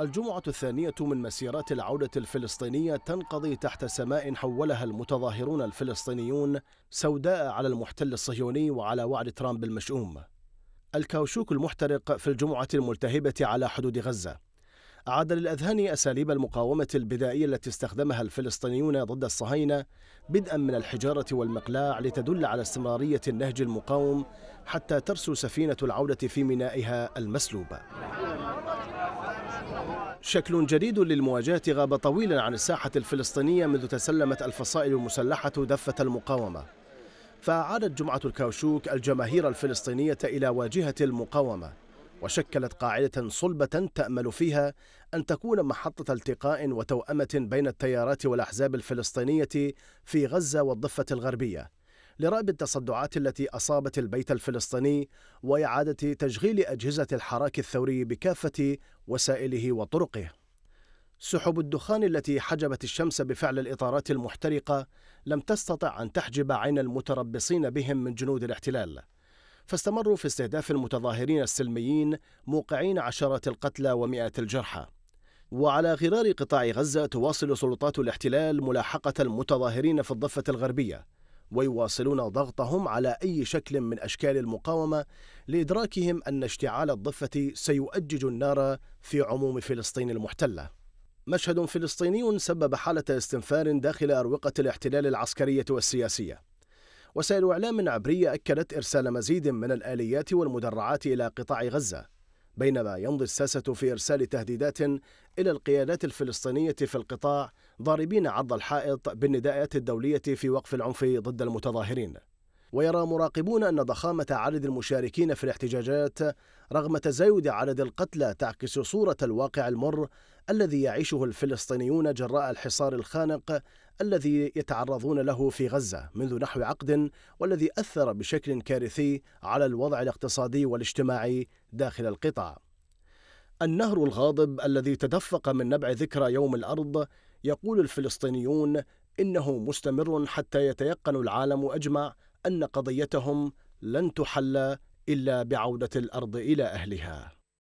الجمعة الثانية من مسيرات العودة الفلسطينية تنقضي تحت سماء حولها المتظاهرون الفلسطينيون سوداء على المحتل الصهيوني وعلى وعد ترامب المشؤوم. الكاوشوك المحترق في الجمعة الملتهبة على حدود غزة. أعاد للأذهان أساليب المقاومة البدائية التي استخدمها الفلسطينيون ضد الصهاينة بدءا من الحجارة والمقلاع لتدل على استمرارية النهج المقاوم حتى ترسو سفينة العودة في مينائها المسلوب. شكل جديد للمواجهة غاب طويلا عن الساحة الفلسطينية منذ تسلمت الفصائل المسلحة دفة المقاومة فأعادت جمعة الكاوشوك الجماهير الفلسطينية إلى واجهة المقاومة وشكلت قاعدة صلبة تأمل فيها أن تكون محطة التقاء وتوأمة بين التيارات والأحزاب الفلسطينية في غزة والضفة الغربية لرأب التصدعات التي أصابت البيت الفلسطيني وإعادة تشغيل أجهزة الحراك الثوري بكافة وسائله وطرقه. سحب الدخان التي حجبت الشمس بفعل الإطارات المحترقة لم تستطع أن تحجب عين المتربصين بهم من جنود الاحتلال. فاستمروا في استهداف المتظاهرين السلميين موقعين عشرات القتلى ومئات الجرحى. وعلى غرار قطاع غزة تواصل سلطات الاحتلال ملاحقة المتظاهرين في الضفة الغربية ويواصلون ضغطهم على أي شكل من أشكال المقاومة لإدراكهم أن اشتعال الضفة سيؤجج النار في عموم فلسطين المحتلة. مشهد فلسطيني سبب حالة استنفار داخل أروقة الاحتلال العسكرية والسياسية. وسائل إعلام عبرية أكدت إرسال مزيد من الآليات والمدرعات إلى قطاع غزة، بينما يمضي الساسة في إرسال تهديدات إلى القيادات الفلسطينية في القطاع ضاربين عض الحائط بالنداءات الدولية في وقف العنف ضد المتظاهرين ويرى مراقبون أن ضخامة عدد المشاركين في الاحتجاجات رغم تزايد عدد القتلى تعكس صورة الواقع المر الذي يعيشه الفلسطينيون جراء الحصار الخانق الذي يتعرضون له في غزة منذ نحو عقد والذي أثر بشكل كارثي على الوضع الاقتصادي والاجتماعي داخل القطاع. النهر الغاضب الذي تدفق من نبع ذكرى يوم الأرض يقول الفلسطينيون إنه مستمر حتى يتيقن العالم أجمع أن قضيتهم لن تحل إلا بعودة الأرض إلى أهلها